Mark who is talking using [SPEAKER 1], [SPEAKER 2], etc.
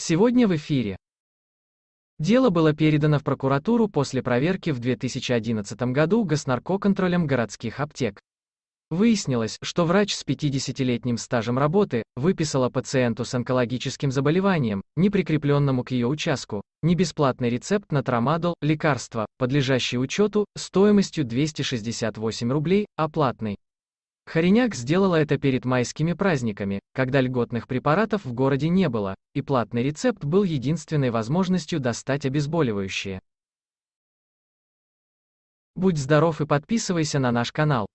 [SPEAKER 1] Сегодня в эфире. Дело было передано в прокуратуру после проверки в 2011 году госнаркоконтролем городских аптек. Выяснилось, что врач с 50-летним стажем работы выписала пациенту с онкологическим заболеванием, не прикрепленному к ее участку, небесплатный рецепт на трамадол, лекарство, подлежащее учету, стоимостью 268 рублей, а платный Хореняк сделала это перед майскими праздниками, когда льготных препаратов в городе не было, и платный рецепт был единственной возможностью достать обезболивающее. Будь здоров и подписывайся на наш канал.